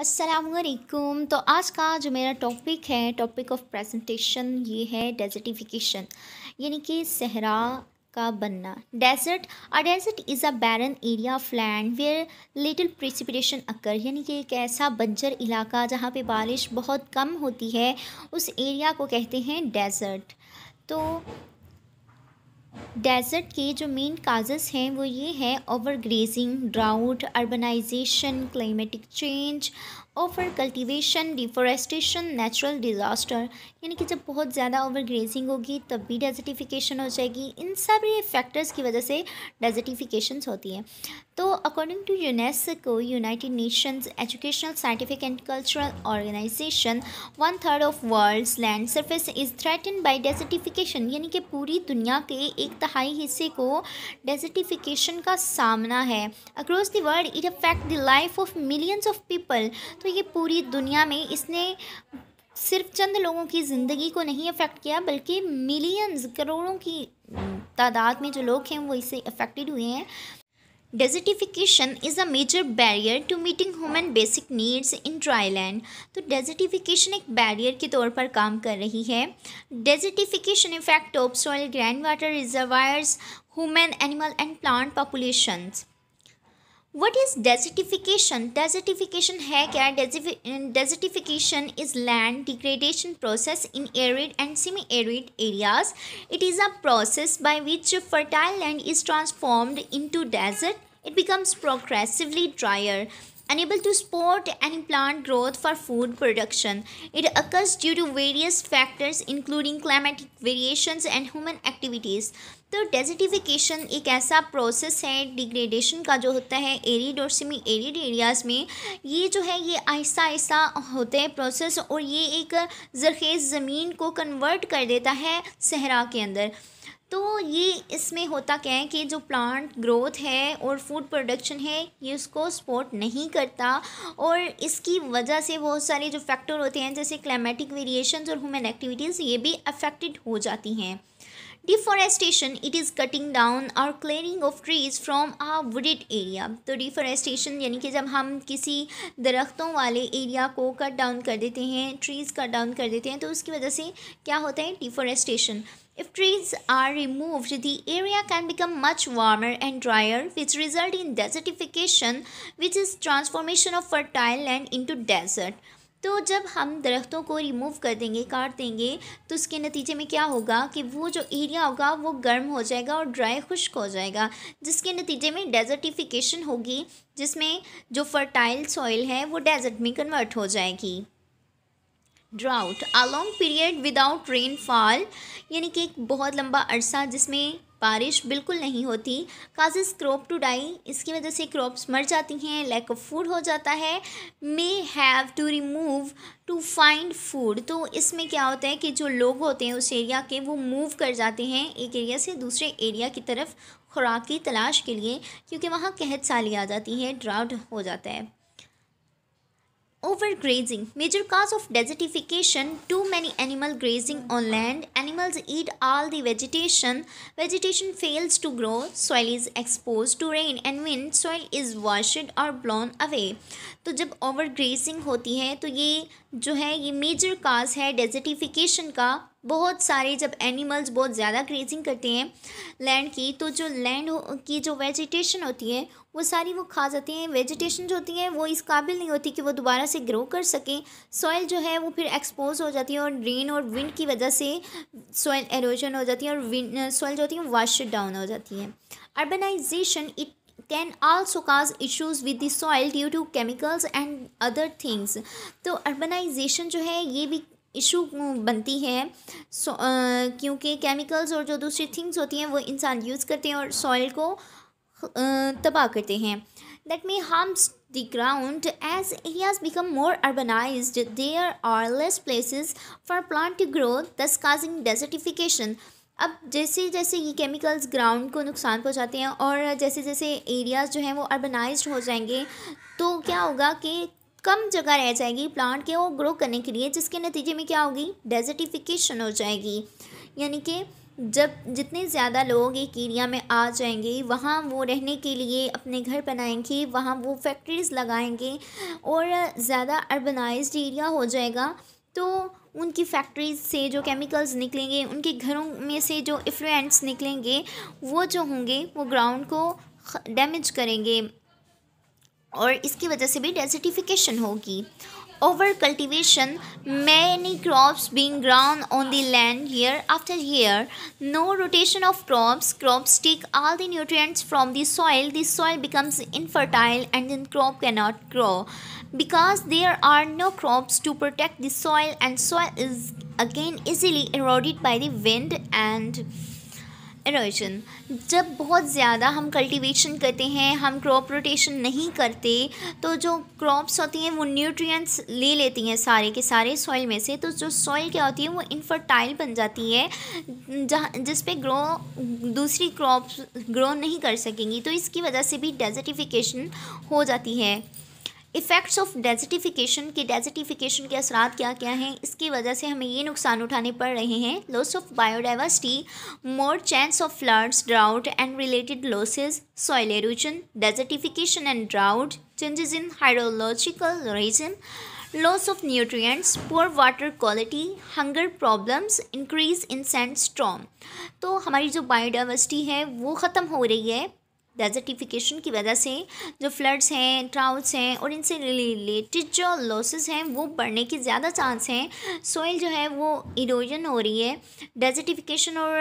असलकुम तो आज का जो मेरा टॉपिक है टॉपिक ऑफ प्रेजेंटेशन ये है डेजर्टिफिकेशन यानी कि सहरा का बनना desert a desert is a barren area of land where little precipitation occur यानी कि एक ऐसा बंजर इलाका जहाँ पे बारिश बहुत कम होती है उस एरिया को कहते हैं डेजर्ट तो डेज़र्ट के जो मेन काजेस हैं वो ये हैं over grazing drought urbanization climatic change over cultivation deforestation natural disaster यानी कि जब बहुत ज़्यादा ओवर ग्रेजिंग होगी तब भी डेजर्टिफिकेशन हो जाएगी इन सब फैक्टर्स की वजह से डेजर्टिफिकेशन होती हैं तो according to UNESCO United Nations Educational Scientific and Cultural Organization one third of world land surface is threaten by desertification यानी कि पूरी दुनिया के एक तहाई हिस्से को डेजर्टिफिकेशन का सामना है across the world it affect the life of millions of people तो ये पूरी दुनिया में इसने सिर्फ चंद लोगों की ज़िंदगी को नहीं अफेक्ट किया बल्कि मिलियंस करोड़ों की तादाद में जो लोग हैं वो इससे अफेक्टेड हुए हैं desertification is a major barrier to meeting human basic needs in dry land तो डेजर्टिफिकेशन एक बैरियर के तौर पर काम कर रही है desertification effect top soil ground water reservoirs human animal and plant populations What is desertification? Desertification desertification is land degradation process in arid and semi-arid areas. It is a process by which fertile land is transformed into desert. It becomes progressively drier. unable to support any plant growth for food production. It occurs due to various factors including climatic variations and human activities. तो डेजिटिफिकेशन एक ऐसा process है degradation का जो होता है arid और semi arid areas में ये जो है ये आहिस्ता आहिस्ता होते हैं प्रोसेस और ये एक जरखेज़ ज़मीन को कन्वर्ट कर देता है सहरा के अंदर तो ये इसमें होता क्या है कि जो प्लांट ग्रोथ है और फूड प्रोडक्शन है ये उसको सपोर्ट नहीं करता और इसकी वजह से बहुत सारे जो फैक्टर होते हैं जैसे क्लाइमेटिक वेरिएशंस और ह्यूमन एक्टिविटीज़ ये भी अफेक्टेड हो जाती हैं deforestation it is cutting down और clearing of trees from a wooded area तो डिफॉरेस्टेशन यानी कि जब हम किसी दरख्तों वाले एरिया को कट डाउन कर देते हैं ट्रीज़ कट डाउन कर देते हैं तो उसकी वजह से क्या होता है deforestation If trees are removed, the area can become much warmer and drier, which result in desertification, which is transformation of fertile land into desert. तो जब हम दरख्तों को रिमूव कर देंगे काट देंगे तो उसके नतीजे में क्या होगा कि वो जो एरिया होगा वो गर्म हो जाएगा और ड्राई खुश्क हो जाएगा जिसके नतीजे में डेजर्टिफिकेशन होगी जिसमें जो फर्टाइल सॉइल है वो डेजर्ट में कन्वर्ट हो जाएगी drought a long period without rainfall यानी कि एक बहुत लंबा अरसा जिसमें बारिश बिल्कुल नहीं होती काजेज क्रॉप टू डाई इसकी वजह से क्रॉप्स मर जाती हैं लैक ऑफ फूड हो जाता है may have to remove to find food तो इसमें क्या होता है कि जो लोग होते हैं उस एरिया के वो मूव कर जाते हैं एक एरिया से दूसरे एरिया की तरफ खुराक की तलाश के लिए क्योंकि वहाँ कहत साली आ जाती है ड्राउट हो जाता है Overgrazing. Major cause of desertification. Too many animal grazing on land. Animals eat all the vegetation. Vegetation fails to grow. Soil is exposed to rain and wind. Soil is washed or blown away. तो जब over grazing होती है तो ये जो है ये major cause है डेजर्टिफिकेशन का बहुत सारे जब एनिमल्स बहुत ज़्यादा ग्रेजिंग करते हैं लैंड की तो जो लैंड की जो वेजिटेशन होती है वो सारी वो खा जाती हैं वेजिटेशन जो होती है वो इस काबिल नहीं होती कि वो दोबारा से ग्रो कर सकें सॉइल जो है वो फिर एक्सपोज हो जाती है और रेन और विंड की वजह से सॉइल एरोजन हो जाती है और सॉइल जो होती है वाश डाउन हो जाती है urbanization it can also cause issues with the soil due to chemicals and other things तो अर्बनाइजेशन जो है ये भी इशू बनती है सो क्योंकि केमिकल्स और जो दूसरी थिंग्स होती हैं वो इंसान यूज़ करते हैं और सॉइल को तबाह करते हैं that may harms the as as areas become more urbanize there are less places for plant to grow thus causing desertification अब जैसे जैसे ये केमिकल्स ग्राउंड को नुकसान पहुंचाते हैं और जैसे जैसे एरियाज़ जो हैं वो अर्बनाइज हो जाएंगे तो क्या होगा कि कम जगह रह जाएगी प्लांट के वो ग्रो करने के लिए जिसके नतीजे में क्या होगी डेजर्टिफिकेशन हो जाएगी यानी कि जब जितने ज़्यादा लोग एक एरिया में आ जाएंगे वहाँ वो रहने के लिए अपने घर बनाएंगे वहाँ वो फैक्ट्रीज़ लगाएंगे और ज़्यादा अर्बनाइज्ड एरिया हो जाएगा तो उनकी फैक्ट्रीज से जो केमिकल्स निकलेंगे उनके घरों में से जो इफ्लुएंट्स निकलेंगे वो जो होंगे वो ग्राउंड को डैमेज करेंगे और इसकी वजह से भी डेसिटिफिकेशन होगी over cultivation many crops being grown on the land year after year no rotation of crops crops take all the nutrients from the soil the soil becomes infertile and then crop can not grow because there are no crops to protect the soil and soil is again easily eroded by the wind and erosion जब बहुत ज़्यादा हम cultivation करते हैं हम crop rotation नहीं करते तो जो क्रॉप्स होती हैं वो न्यूट्रिएंट्स ले लेती हैं सारे के सारे सॉइल में से तो जो सॉइल क्या होती है वो इनफर्टाइल बन जाती है जहाँ जिस ग्रो दूसरी क्रॉप्स ग्रो नहीं कर सकेंगी तो इसकी वजह से भी डेजर्टिफिकेशन हो जाती है इफ़ेक्ट्स ऑफ डेजिटिफिकेशन के डेजिटिफिकेशन के असर क्या क्या हैं इसकी वजह से हमें ये नुकसान उठाने पड़ रहे हैं loss of biodiversity more chance of floods drought and related losses soil erosion desertification and drought changes in hydrological region loss of nutrients, nutrients water quality hunger problems increase in sand storm तो हमारी जो biodiversity है वो ख़त्म हो रही है desertification की वजह से जो फ्लड्स हैं ट्राउट्स हैं और इनसे रिलेटेड जो लॉसेस हैं वो बढ़ने के ज़्यादा चांस हैं सोइल जो है वो इरोजन हो रही है डेजर्टिफिकेशन और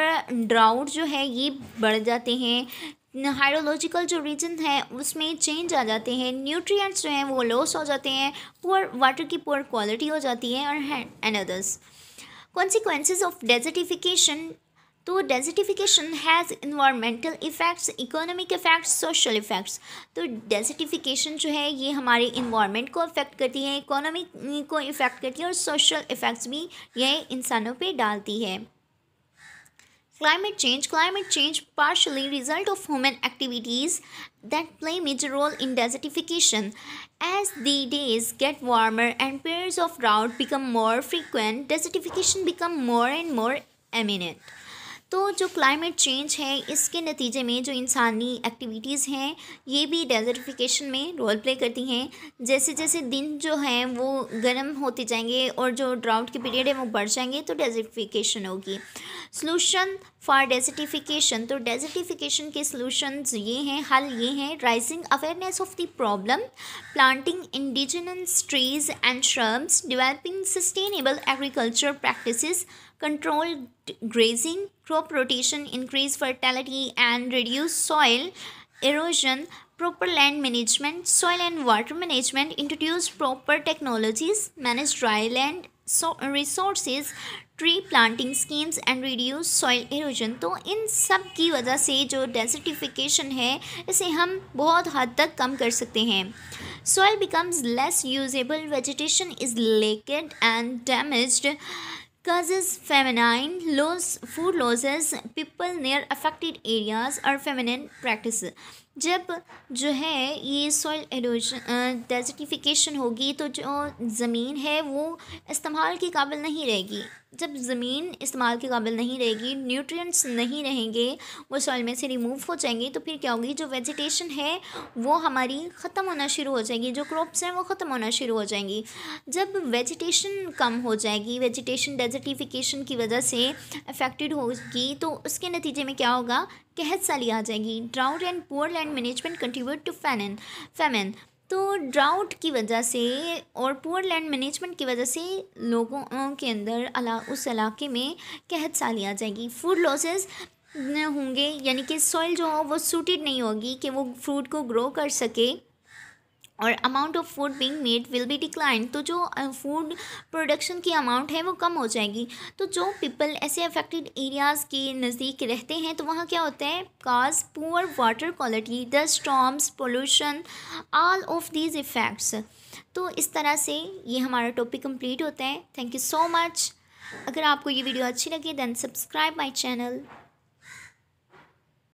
ड्राउट जो है ये बढ़ जाते हैं हाइड्रोलॉजिकल जो रीजन है उसमें चेंज आ जाते हैं न्यूट्रिएंट्स जो हैं वो लॉस हो जाते हैं पुअर वाटर की पुअर क्वालिटी हो जाती है और and others consequences of desertification तो desertification has environmental effects economic effects social effects तो डेजिटिफिकेशन जो है ये हमारे इन्वामेंट को अफेक्ट करती है इकोनॉमिक को इफ़ेक्ट करती है और सोशल इफ़ेक्ट्स भी ये इंसानों पे डालती है climate change climate change partially result of human activities that play major role in desertification as the days get warmer and pairs of drought become more frequent desertification become more and more eminent तो जो climate change है इसके नतीजे में जो इंसानी activities हैं ये भी डेजर्टिफिकेशन में रोल प्ले करती हैं जैसे जैसे दिन जो हैं वो गर्म होते जाएंगे और जो ड्राउट के पीरियड है वो बढ़ जाएंगे तो डेजर्टिफिकेशन होगी सोलूशन फॉर डेजर्टिफिकेशन तो डेजर्टिफिकेशन के सोलूशंस ये हैं हल ये हैं rising awareness of the problem planting indigenous trees and shrubs developing sustainable agriculture practice control grazing, crop rotation, increase fertility and reduce soil erosion, proper land management, soil and water management, introduce proper technologies, manage dry land so resources, tree planting schemes and reduce soil erosion तो इन सब की वजह से जो desertification है इसे हम बहुत हद तक कम कर सकते हैं soil becomes less usable vegetation is lacked and damaged causes feminine loss, food losses. People near affected areas or feminine practices. जब जो है ये सॉइल एरोजन डेजर्टिफिकेशन होगी तो जो ज़मीन है वो इस्तेमाल के काबिल नहीं रहेगी जब ज़मीन इस्तेमाल के काबिल नहीं रहेगी न्यूट्रिएंट्स नहीं रहेंगे वो सॉइल में से रिमूव हो जाएंगे तो फिर क्या होगी जो वेजिटेशन है वो हमारी ख़त्म होना शुरू हो जाएगी जो क्रॉप्स हैं वो ख़त्म होना शुरू हो जाएंगी जब वेजिटेशन कम हो जाएगी वेजिटेशन डेजर्टिफिकेशन की वजह से अफेक्टेड होगी तो उसके नतीजे में क्या होगा के हिस्सा आ जाएगी drought and poor land management contribute to famine famine तो ड्राउट की वजह से और पुअर लैंड मैनेजमेंट की वजह से लोगों के अंदर अला उस इलाके में कहत साली आ जाएगी फूड लॉसेस होंगे यानी कि सॉइल जो हो वो सूटेड नहीं होगी कि वो फ्रूट को ग्रो कर सके और amount of food being made will be decline तो जो फूड प्रोडक्शन की अमाउंट है वो कम हो जाएगी तो जो पीपल ऐसे अफेक्टेड एरियाज़ के नज़दीक रहते हैं तो वहाँ क्या होता है cause poor water quality the storms pollution all of these effects तो इस तरह से ये हमारा टॉपिक कम्प्लीट होता है थैंक यू सो मच अगर आपको ये वीडियो अच्छी लगे दैन सब्सक्राइब माई चैनल